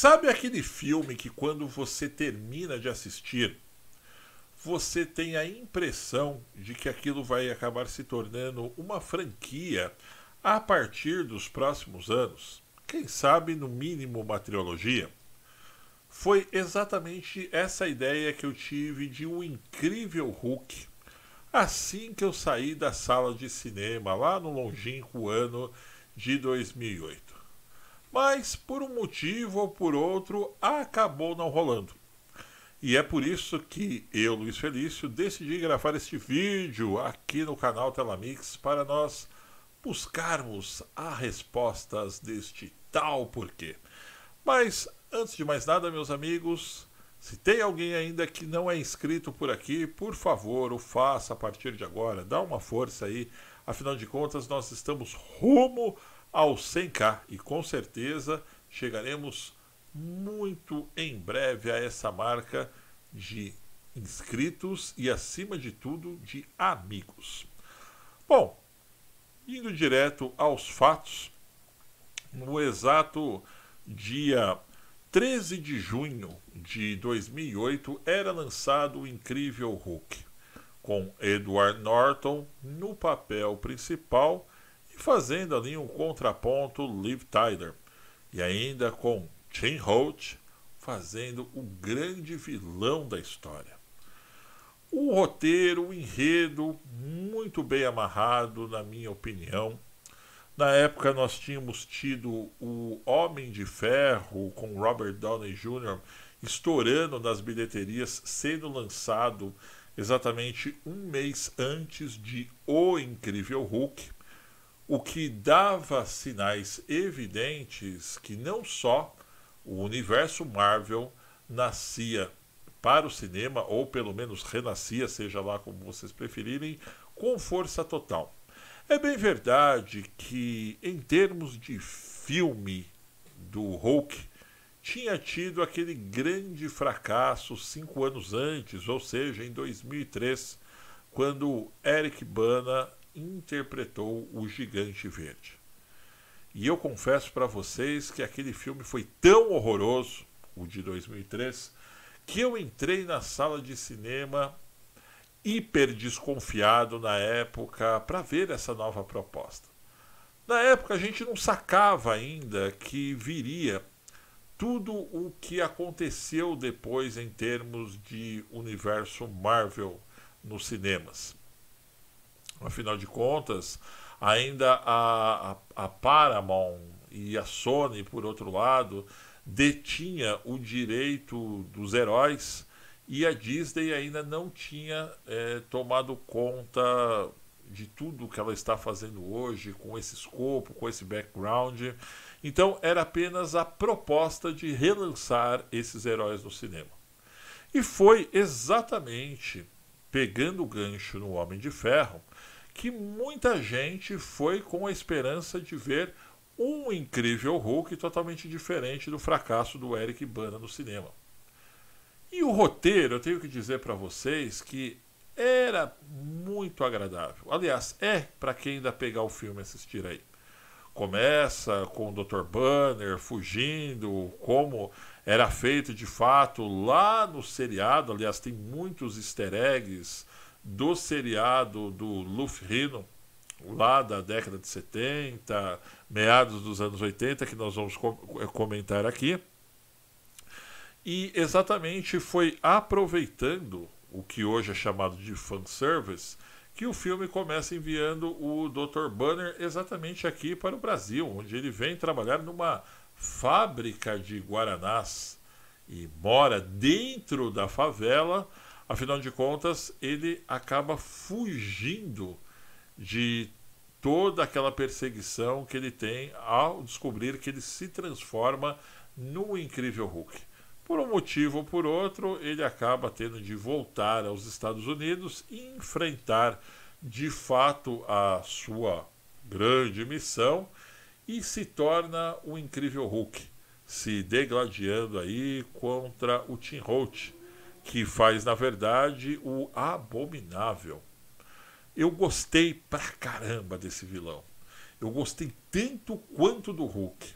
Sabe aquele filme que quando você termina de assistir, você tem a impressão de que aquilo vai acabar se tornando uma franquia a partir dos próximos anos? Quem sabe, no mínimo, uma trilogia? Foi exatamente essa ideia que eu tive de um incrível Hulk assim que eu saí da sala de cinema lá no longínquo ano de 2008 mas por um motivo ou por outro acabou não rolando. E é por isso que eu, Luiz Felício, decidi gravar este vídeo aqui no canal Telamix para nós buscarmos as respostas deste tal porquê. Mas antes de mais nada, meus amigos, se tem alguém ainda que não é inscrito por aqui, por favor, o faça a partir de agora, dá uma força aí. Afinal de contas, nós estamos rumo ao 100k e com certeza chegaremos muito em breve a essa marca de inscritos e, acima de tudo, de amigos. Bom, indo direto aos fatos, no exato dia 13 de junho de 2008 era lançado o incrível Hulk, com Edward Norton no papel principal fazendo ali um contraponto Liv Tyler. E ainda com Tim Holt fazendo o grande vilão da história. O roteiro, o enredo, muito bem amarrado, na minha opinião. Na época nós tínhamos tido o Homem de Ferro com Robert Downey Jr. estourando nas bilheterias, sendo lançado exatamente um mês antes de O Incrível Hulk o que dava sinais evidentes que não só o universo Marvel nascia para o cinema, ou pelo menos renascia, seja lá como vocês preferirem, com força total. É bem verdade que, em termos de filme do Hulk, tinha tido aquele grande fracasso cinco anos antes, ou seja, em 2003, quando Eric Bana interpretou o Gigante Verde. E eu confesso para vocês que aquele filme foi tão horroroso, o de 2003, que eu entrei na sala de cinema hiper desconfiado na época para ver essa nova proposta. Na época a gente não sacava ainda que viria tudo o que aconteceu depois em termos de universo Marvel nos cinemas. Afinal de contas, ainda a, a, a Paramount e a Sony, por outro lado, detinha o direito dos heróis e a Disney ainda não tinha é, tomado conta de tudo que ela está fazendo hoje, com esse escopo, com esse background. Então, era apenas a proposta de relançar esses heróis no cinema. E foi exatamente pegando o gancho no Homem de Ferro, que muita gente foi com a esperança de ver um incrível Hulk totalmente diferente do fracasso do Eric Bana no cinema. E o roteiro, eu tenho que dizer para vocês que era muito agradável. Aliás, é para quem ainda pegar o filme assistir aí começa com o Dr. Banner fugindo, como era feito de fato lá no seriado. Aliás, tem muitos easter eggs do seriado do Luffy Rino, lá da década de 70, meados dos anos 80, que nós vamos eh, comentar aqui. E exatamente foi aproveitando o que hoje é chamado de fanservice service que o filme começa enviando o Dr. Banner exatamente aqui para o Brasil, onde ele vem trabalhar numa fábrica de guaranás e mora dentro da favela. Afinal de contas, ele acaba fugindo de toda aquela perseguição que ele tem ao descobrir que ele se transforma no incrível Hulk. Por um motivo ou por outro, ele acaba tendo de voltar aos Estados Unidos e enfrentar de fato a sua grande missão e se torna o um incrível Hulk, se degladiando aí contra o Tim Holt, que faz na verdade o abominável. Eu gostei pra caramba desse vilão. Eu gostei tanto quanto do Hulk.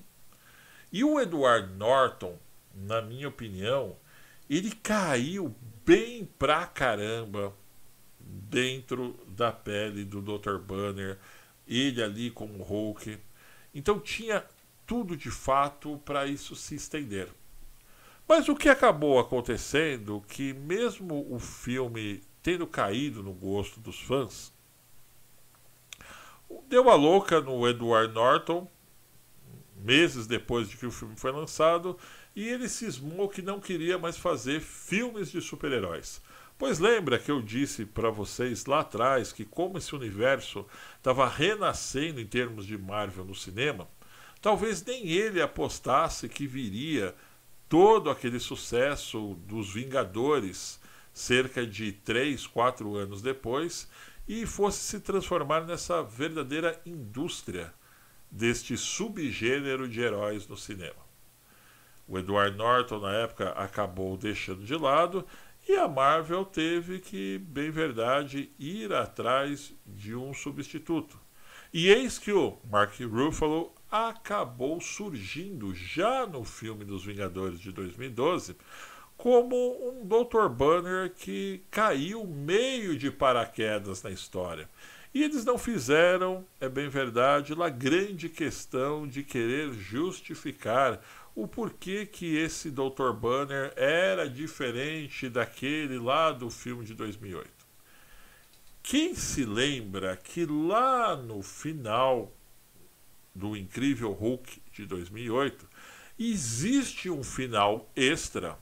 E o Edward Norton na minha opinião, ele caiu bem pra caramba dentro da pele do Dr. Banner, ele ali como Hulk. Então tinha tudo de fato para isso se estender. Mas o que acabou acontecendo que mesmo o filme tendo caído no gosto dos fãs, deu a louca no Edward Norton meses depois de que o filme foi lançado e ele cismou que não queria mais fazer filmes de super-heróis. Pois lembra que eu disse para vocês lá atrás que como esse universo estava renascendo em termos de Marvel no cinema, talvez nem ele apostasse que viria todo aquele sucesso dos Vingadores cerca de 3, 4 anos depois e fosse se transformar nessa verdadeira indústria deste subgênero de heróis no cinema. O Edward Norton, na época, acabou deixando de lado e a Marvel teve que, bem verdade, ir atrás de um substituto. E eis que o Mark Ruffalo acabou surgindo já no filme dos Vingadores de 2012 como um Dr. Banner que caiu meio de paraquedas na história. E eles não fizeram, é bem verdade, lá grande questão de querer justificar o porquê que esse Dr. Banner era diferente daquele lá do filme de 2008. Quem se lembra que lá no final do Incrível Hulk de 2008 existe um final extra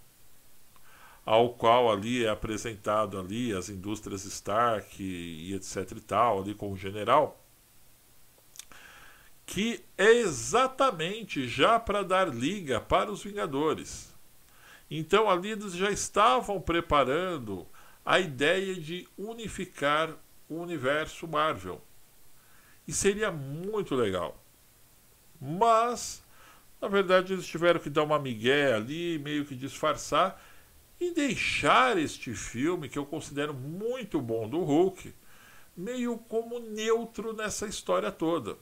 ao qual ali é apresentado ali as indústrias Stark e etc e tal ali com o general que é exatamente já para dar liga para os Vingadores. Então ali eles já estavam preparando a ideia de unificar o universo Marvel. E seria muito legal. Mas, na verdade, eles tiveram que dar uma migué ali, meio que disfarçar e deixar este filme, que eu considero muito bom do Hulk, meio como neutro nessa história toda.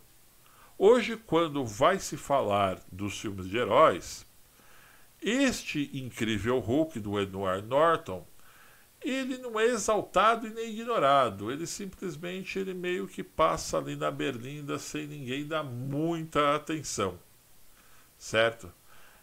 Hoje, quando vai se falar dos filmes de heróis, este incrível Hulk do Edward Norton, ele não é exaltado e nem ignorado. Ele simplesmente ele meio que passa ali na berlinda sem ninguém dar muita atenção. Certo?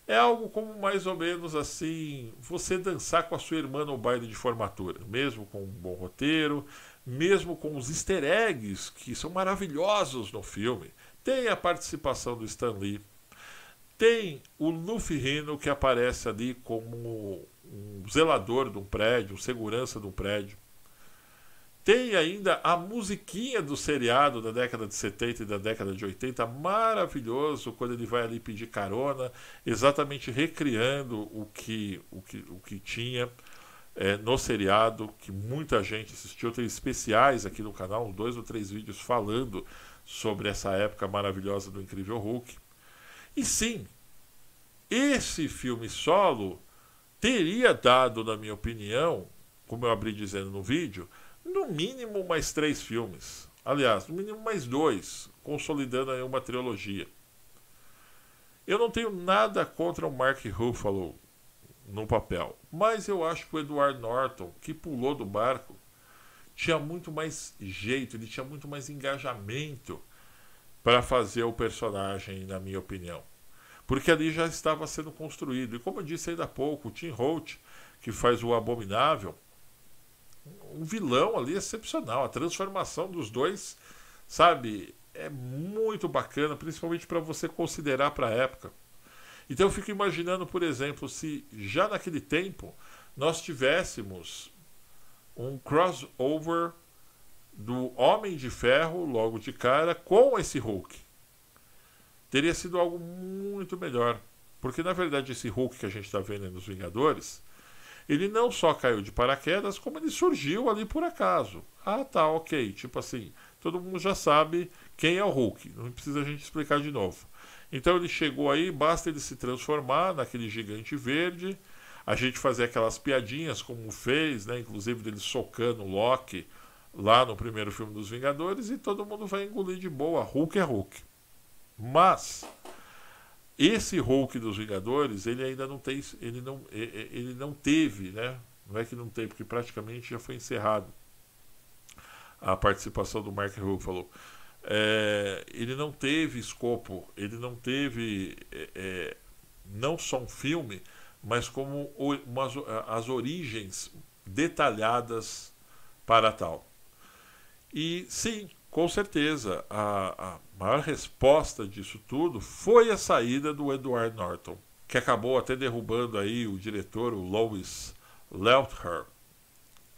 É algo como mais ou menos assim, você dançar com a sua irmã no baile de formatura, mesmo com um bom roteiro, mesmo com os easter eggs que são maravilhosos no filme tem a participação do Stan Lee. Tem o Luffy Rino que aparece ali como um zelador de um prédio, um segurança de um prédio. Tem ainda a musiquinha do seriado da década de 70 e da década de 80, maravilhoso, quando ele vai ali pedir carona, exatamente recriando o que, o que, o que tinha é, no seriado, que muita gente assistiu. Tem especiais aqui no canal, dois ou três vídeos falando sobre essa época maravilhosa do Incrível Hulk. E sim, esse filme solo teria dado, na minha opinião, como eu abri dizendo no vídeo, no mínimo mais três filmes. Aliás, no mínimo mais dois, consolidando aí uma trilogia. Eu não tenho nada contra o Mark Ruffalo no papel, mas eu acho que o Edward Norton, que pulou do barco, tinha muito mais jeito, ele tinha muito mais engajamento para fazer o personagem, na minha opinião. Porque ali já estava sendo construído. E como eu disse ainda há pouco, o Tim Holt, que faz o Abominável, um vilão ali excepcional. A transformação dos dois, sabe, é muito bacana, principalmente para você considerar para a época. Então eu fico imaginando, por exemplo, se já naquele tempo nós tivéssemos um crossover do Homem de Ferro, logo de cara, com esse Hulk. Teria sido algo muito melhor. Porque, na verdade, esse Hulk que a gente está vendo nos Vingadores, ele não só caiu de paraquedas, como ele surgiu ali por acaso. Ah, tá, ok. Tipo assim, todo mundo já sabe quem é o Hulk. Não precisa a gente explicar de novo. Então ele chegou aí, basta ele se transformar naquele gigante verde a gente fazer aquelas piadinhas como fez, né? Inclusive dele socando o Loki lá no primeiro filme dos Vingadores e todo mundo vai engolir de boa. Hulk é Hulk. Mas esse Hulk dos Vingadores, ele ainda não tem, ele não, ele não teve, né? Não é que não tem, porque praticamente já foi encerrado a participação do Mark Ruffalo. É, ele não teve escopo, ele não teve é, é não só um filme, mas como umas, eh, as origens detalhadas para tal. E sim, com certeza, a, a maior resposta disso tudo foi a saída do Edward Norton, que acabou até derrubando aí o diretor, o Lois Lelther,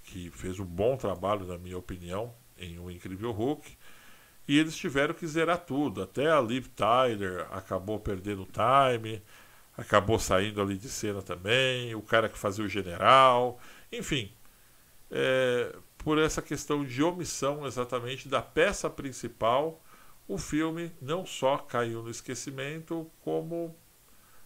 que fez um bom trabalho, na minha opinião, em O Incrível Hulk. E eles tiveram que zerar tudo. Até a Liv Tyler acabou perdendo o time acabou saindo ali de cena também, o cara que fazia o general, enfim, é, por essa questão de omissão exatamente da peça principal, o filme não só caiu no esquecimento, como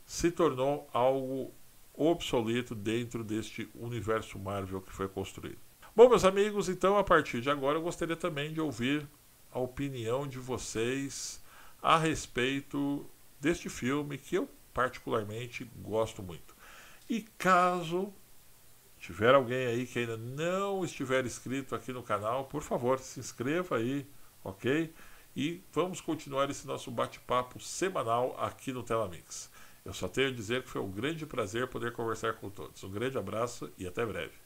se tornou algo obsoleto dentro deste universo Marvel que foi construído. Bom, meus amigos, então a partir de agora eu gostaria também de ouvir a opinião de vocês a respeito deste filme que eu particularmente gosto muito. E caso tiver alguém aí que ainda não estiver inscrito aqui no canal, por favor, se inscreva aí, ok? E vamos continuar esse nosso bate-papo semanal aqui no Telamix. Eu só tenho a dizer que foi um grande prazer poder conversar com todos. Um grande abraço e até breve.